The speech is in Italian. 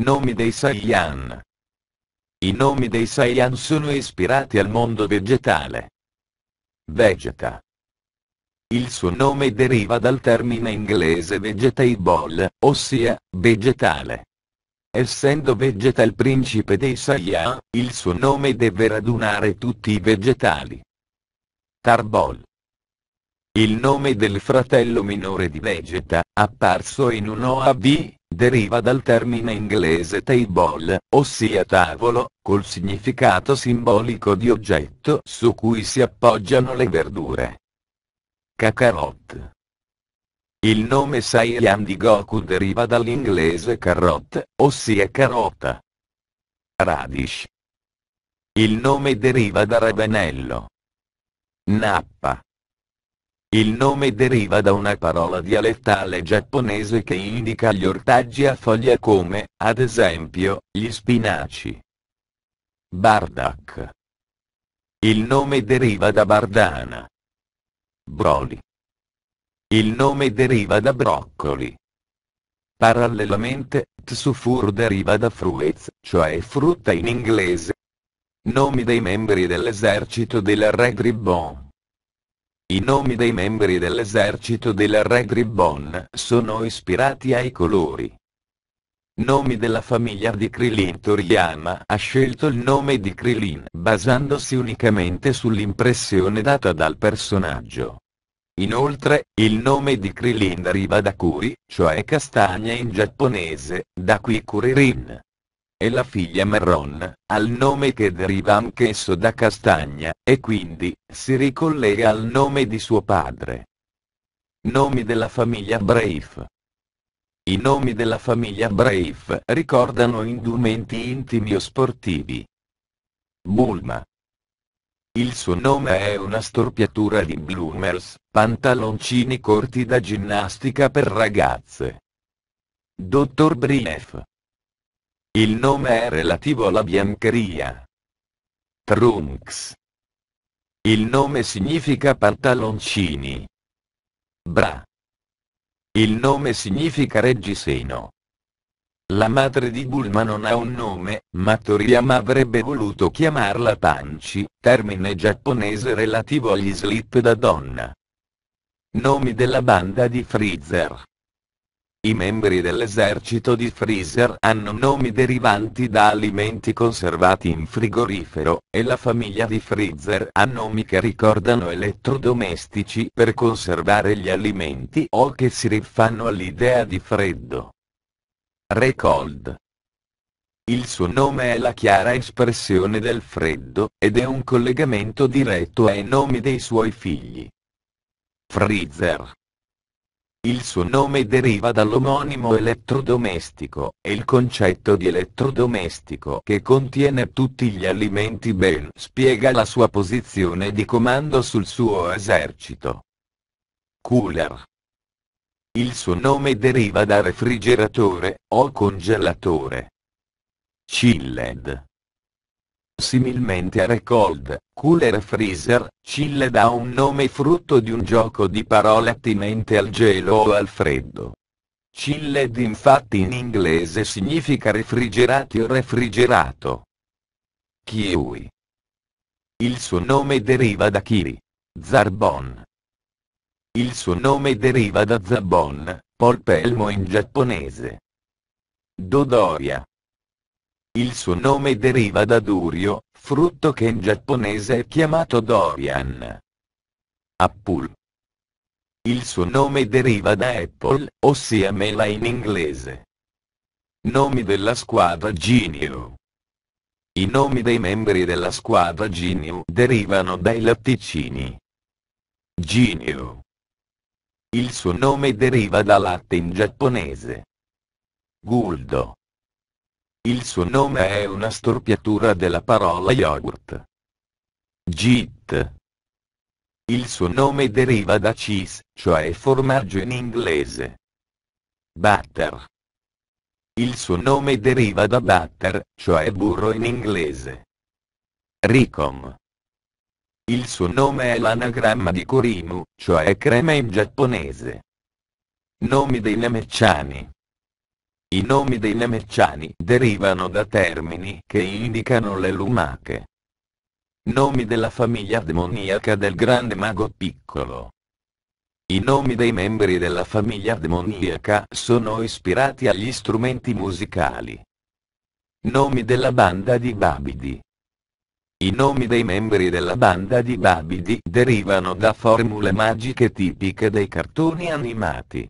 Nomi dei Saiyan. I nomi dei Saiyan sono ispirati al mondo vegetale. Vegeta. Il suo nome deriva dal termine inglese vegetable, ossia, vegetale. Essendo Vegeta il principe dei Saiyan, il suo nome deve radunare tutti i vegetali. Tarbol. Il nome del fratello minore di Vegeta, apparso in un OAV, Deriva dal termine inglese table, ossia tavolo, col significato simbolico di oggetto su cui si appoggiano le verdure. Kakarot. Il nome Saiyan di Goku deriva dall'inglese carrot, ossia carota. Radish. Il nome deriva da ravenello. Nappa. Il nome deriva da una parola dialettale giapponese che indica gli ortaggi a foglia come, ad esempio, gli spinaci. Bardak. Il nome deriva da bardana. Broli. Il nome deriva da broccoli. Parallelamente, tsufur deriva da fruits, cioè frutta in inglese. Nomi dei membri dell'esercito della Red Ribbon. I nomi dei membri dell'esercito della Red Ribbon sono ispirati ai colori. Nomi della famiglia di Krillin Toriyama ha scelto il nome di Krillin basandosi unicamente sull'impressione data dal personaggio. Inoltre, il nome di Krillin deriva da Kuri, cioè castagna in giapponese, da qui Kuririn, e la figlia Marron, al nome che deriva anch'esso da castagna, e quindi, si ricollega al nome di suo padre. Nomi della famiglia Braif i nomi della famiglia Braif ricordano indumenti intimi o sportivi. Bulma. Il suo nome è una storpiatura di bloomers, pantaloncini corti da ginnastica per ragazze. Dottor Brief. Il nome è relativo alla biancheria. Trunks. Il nome significa pantaloncini. Bra. Il nome significa reggiseno. La madre di Bulma non ha un nome, ma Toriyama avrebbe voluto chiamarla Panchi, termine giapponese relativo agli slip da donna. Nomi della banda di Freezer. I membri dell'esercito di Freezer hanno nomi derivanti da alimenti conservati in frigorifero, e la famiglia di Freezer ha nomi che ricordano elettrodomestici per conservare gli alimenti o che si rifanno all'idea di freddo. Recold. Il suo nome è la chiara espressione del freddo, ed è un collegamento diretto ai nomi dei suoi figli. Freezer. Il suo nome deriva dall'omonimo elettrodomestico, e il concetto di elettrodomestico che contiene tutti gli alimenti ben spiega la sua posizione di comando sul suo esercito. Cooler. Il suo nome deriva da refrigeratore o congelatore. Chilled Similmente a Recold, Cooler e Freezer, Chill dà un nome frutto di un gioco di parole attinente al gelo o al freddo. Chilled infatti in inglese significa refrigerati o refrigerato. Kiwi. Il suo nome deriva da Kiri. Zarbon. Il suo nome deriva da Zabon, polpelmo in giapponese. Dodoria. Il suo nome deriva da Durio, frutto che in giapponese è chiamato Dorian. Apple. Il suo nome deriva da Apple, ossia mela in inglese. Nomi della squadra Genio. I nomi dei membri della squadra Genio derivano dai latticini. Genio. Il suo nome deriva da latte in giapponese. Guldo. Il suo nome è una storpiatura della parola yogurt. Git. Il suo nome deriva da cheese, cioè formaggio in inglese. Butter. Il suo nome deriva da butter, cioè burro in inglese. Ricom. Il suo nome è l'anagramma di Kurimu, cioè crema in giapponese. Nomi dei nemecciani. I nomi dei Nemecciani derivano da termini che indicano le lumache. Nomi della famiglia demoniaca del grande mago piccolo. I nomi dei membri della famiglia demoniaca sono ispirati agli strumenti musicali. Nomi della banda di Babidi. I nomi dei membri della banda di Babidi derivano da formule magiche tipiche dei cartoni animati.